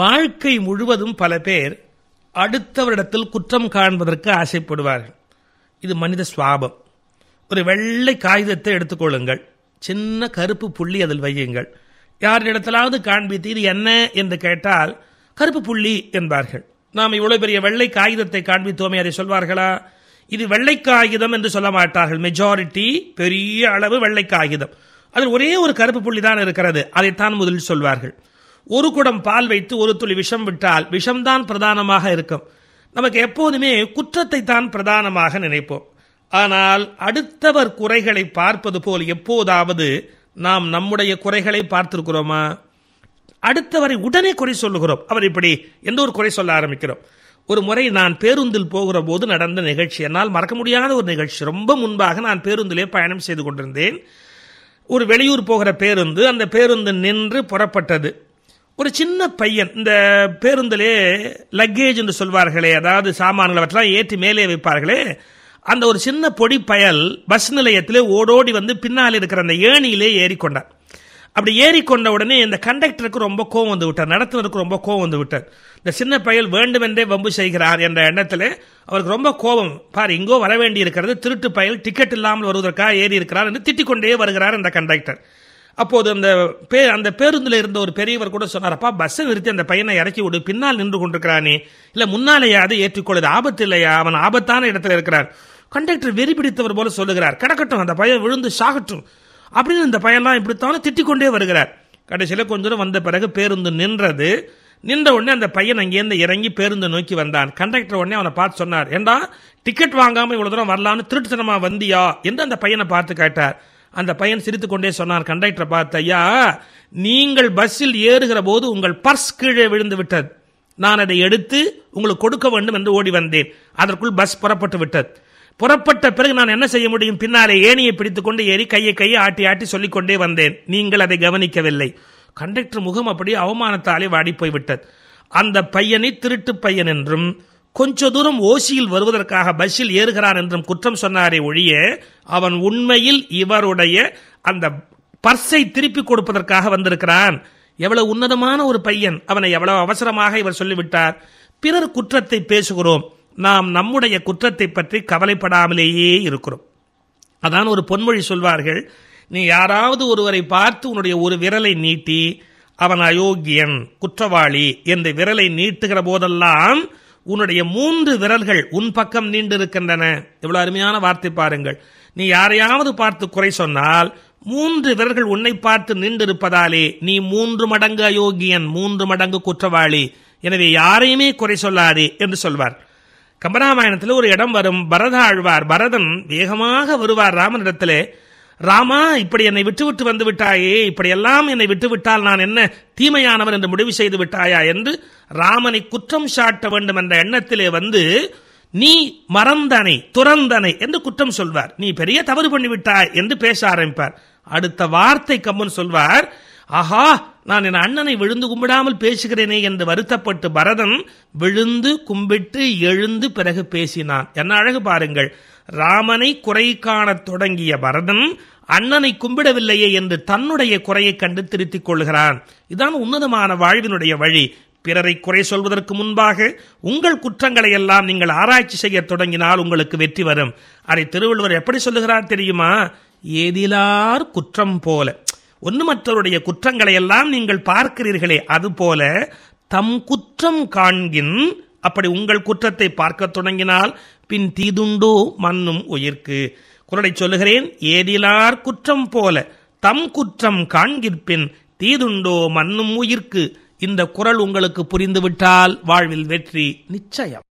வாழ்க்கை முழுவதும் பல பேர் அடுத்தவரிடத்தில் குற்றம் காண்பதற்கு ஆசைப்படுவார்கள் இது மனித சுவாபம் ஒரு வெள்ளை காகிதத்தை எடுத்துக்கொள்ளுங்கள் சின்ன கருப்பு புள்ளி அதில் வையுங்கள் யார் இடத்திலாவது காண்பித்து இது என்ன என்று கேட்டால் கருப்பு புள்ளி என்பார்கள் நாம் இவ்வளோ பெரிய வெள்ளை காகிதத்தை காண்பித்தோமே அதை சொல்வார்களா இது வெள்ளை காகிதம் என்று சொல்ல மாட்டார்கள் மெஜாரிட்டி பெரிய அளவு வெள்ளை காகிதம் அதில் ஒரே ஒரு கருப்பு புள்ளி தான் இருக்கிறது அதைத்தான் முதலில் சொல்வார்கள் ஒரு குடம் பால் வைத்து ஒரு துளி விஷம் விட்டால் விஷம்தான் பிரதானமாக இருக்கும் நமக்கு எப்போதுமே குற்றத்தை தான் பிரதானமாக நினைப்போம் ஆனால் அடுத்தவர் குறைகளை பார்ப்பது போல் எப்போதாவது நாம் நம்முடைய குறைகளை பார்த்திருக்கிறோமா அடுத்தவரை உடனே குறை சொல்லுகிறோம் அவர் இப்படி எந்த ஒரு குறை சொல்ல ஆரம்பிக்கிறோம் ஒரு முறை நான் பேருந்தில் போகிற போது நடந்த நிகழ்ச்சி என்னால் மறக்க முடியாத ஒரு நிகழ்ச்சி ரொம்ப முன்பாக நான் பேருந்திலே பயணம் செய்து கொண்டிருந்தேன் ஒரு வெளியூர் போகிற பேருந்து அந்த பேருந்து நின்று புறப்பட்டது ஒரு சின்ன பையன் இந்த பேருந்திலே லக்கேஜ் என்று சொல்வார்களே அதாவது சாமான்களவற்றெல்லாம் ஏற்றி மேலே வைப்பார்களே அந்த ஒரு சின்ன பொடி பயல் பஸ் நிலையத்திலே ஓடோடி வந்து பின்னால் இருக்கிற அந்த ஏணியிலே ஏறிக்கொண்டார் அப்படி ஏறிக்கொண்ட உடனே இந்த கண்டக்டருக்கு ரொம்ப கோவம் வந்து விட்டார் நடத்துனருக்கு ரொம்ப கோவம் வந்து விட்டார் இந்த சின்ன பயல் வேண்டுமென்றே வம்பு செய்கிறார் என்ற எண்ணத்தில் அவருக்கு ரொம்ப கோபம் பார் இங்கோ வர வேண்டி இருக்கிறது திருட்டு பயல் டிக்கெட் இல்லாமல் வருவதற்காக ஏறி இருக்கிறார் என்று திட்டிக் கொண்டே வருகிறார் இந்த கண்டக்டர் அப்போது அந்த பே அந்த பேருந்தில் இருந்த ஒரு பெரியவர் கூட சொன்னாரப்பா பஸ்ஸை நிறுத்தி அந்த பையனை இறக்கி விடு பின்னால் நின்று கொண்டிருக்கிறானே இல்லை முன்னாலேயே அதை ஏற்றுக்கொள்ளுது ஆபத்து இல்லையா அவன் ஆபத்தான இடத்துல இருக்கிறார் கண்டக்டர் வெறி பிடித்தவர் போல சொல்லுகிறார் கிடக்கட்டும் அந்த பையன் விழுந்து சாகட்டும் அப்படின்னு இந்த பையன்லாம் இப்படித்தானே திட்டிக்கொண்டே வருகிறார் கடைசியில் கொஞ்ச தூரம் வந்த பிறகு பேருந்து நின்றது நின்ற உடனே அந்த பையன் அங்கேருந்து இறங்கி பேருந்து நோக்கி வந்தான் கண்டக்டர் உடனே அவனை பார்த்து சொன்னார் ஏண்டா டிக்கெட் வாங்காமல் இவ்வளோ தூரம் வரலான்னு திருட்டுத்தனமா வந்தியா என்று அந்த பையனை பார்த்து கேட்டார் அந்த பையன் சிரித்துக்கொண்டே சொன்னார் கண்டக்டரை பார்த்து ஐயா நீங்கள் பஸ்ஸில் ஏறுகிற போது உங்கள் பர்ஸ் கீழே விழுந்து விட்டது நான் அதை எடுத்து உங்களுக்கு கொடுக்க வேண்டும் என்று ஓடி வந்தேன் அதற்குள் பஸ் புறப்பட்டு விட்டது புறப்பட்ட பிறகு நான் என்ன செய்ய முடியும் பின்னாலே ஏணியை பிடித்துக்கொண்டு ஏறி கையை கையை ஆட்டி ஆட்டி சொல்லிக்கொண்டே வந்தேன் நீங்கள் அதை கவனிக்கவில்லை கண்டக்டர் முகம் அப்படியே அவமானத்தாலே வாடி போய்விட்டது அந்த பையனை திருட்டு பையன் என்றும் கொஞ்ச தூரம் ஓசியில் வருவதற்காக பஸ்ஸில் ஏறுகிறான் என்றும் குற்றம் சொன்னாரே ஒழிய அவன் உண்மையில் இவருடைய அந்த பர்ஸை திருப்பி கொடுப்பதற்காக வந்திருக்கிறான் எவ்வளவு உன்னதமான ஒரு பையன் அவனை எவ்வளவு அவசரமாக இவர் சொல்லிவிட்டார் பிறர் குற்றத்தை பேசுகிறோம் நாம் நம்முடைய குற்றத்தை பற்றி கவலைப்படாமலேயே இருக்கிறோம் அதான் ஒரு பொன்மொழி சொல்வார்கள் நீ யாராவது ஒருவரை பார்த்து உன்னுடைய ஒரு விரலை நீட்டி அவன் அயோக்கியன் குற்றவாளி என்ற விரலை நீட்டுகிற போதெல்லாம் உன்னுடைய மூன்று விரல்கள் உன் பக்கம் நீண்டிருக்கின்றன இவ்வளவு அருமையான வார்த்தை பாருங்கள் நீ யாரையாவது பார்த்து குறை சொன்னால் மூன்று விரல்கள் உன்னை பார்த்து நின்றிருப்பதாலே நீ மூன்று மடங்கு அயோக்கியன் மூன்று மடங்கு குற்றவாளி எனவே யாரையுமே குறை சொல்லாதே என்று சொல்வார் கம்பராமாயணத்தில் ஒரு இடம் வரும் பரத ஆழ்வார் பரதன் வேகமாக வருவார் ராமனிடத்திலே இடத்திலே ராமா இப்படி என்னை விட்டுவிட்டு வந்து விட்டாயே இப்படியெல்லாம் என்னை விட்டுவிட்டால் நான் என்ன தீமையானவன் என்று முடிவு செய்து விட்டாயா என்று ராமனை குற்றம் சாட்ட வேண்டும் என்ற எண்ணத்திலே வந்து நீ மறந்தனை துறந்தனை என்று குற்றம் சொல்வார் நீ பெரிய தவறு பண்ணிவிட்டாய் என்று பேச ஆரம்பிப்பார் அடுத்த வார்த்தை கம்மன் சொல்வார் ஆஹா நான் என் அண்ணனை விழுந்து கும்பிடாமல் பேசுகிறேனே என்று வருத்தப்பட்டு பரதன் விழுந்து கும்பிட்டு எழுந்து பிறகு பேசினான் என்ன அழகு பாருங்கள் ராமனை குறை காணத் தொடங்கிய பரதன் அண்ணனை கும்பிடவில்லையே என்று தன்னுடைய குறையை கண்டு திருத்திக் கொள்கிறான் இதுதான் உன்னதமான வாழ்வினுடைய வழி பிறரை குறை சொல்வதற்கு முன்பாக உங்கள் குற்றங்களை எல்லாம் நீங்கள் ஆராய்ச்சி செய்ய தொடங்கினால் உங்களுக்கு வெற்றி வரும் அதை திருவள்ளுவர் எப்படி சொல்லுகிறார் தெரியுமா ஏதிலார் குற்றம் போல ஒன்று மற்றவருடைய குற்றங்களை எல்லாம் நீங்கள் பார்க்கிறீர்களே அதுபோல தம் குற்றம் காண்கின் அப்படி உங்கள் குற்றத்தை பார்க்க தொடங்கினால் பின் தீதுண்டோ மண்ணும் உயிர்க்கு குரலை சொல்லுகிறேன் ஏதிலார் குற்றம் போல தம் குற்றம் காண்கிற்பின் தீதுண்டோ மண்ணும் உயிர்க்கு இந்த குரல் உங்களுக்கு புரிந்துவிட்டால் வாழ்வில் வெற்றி நிச்சயம்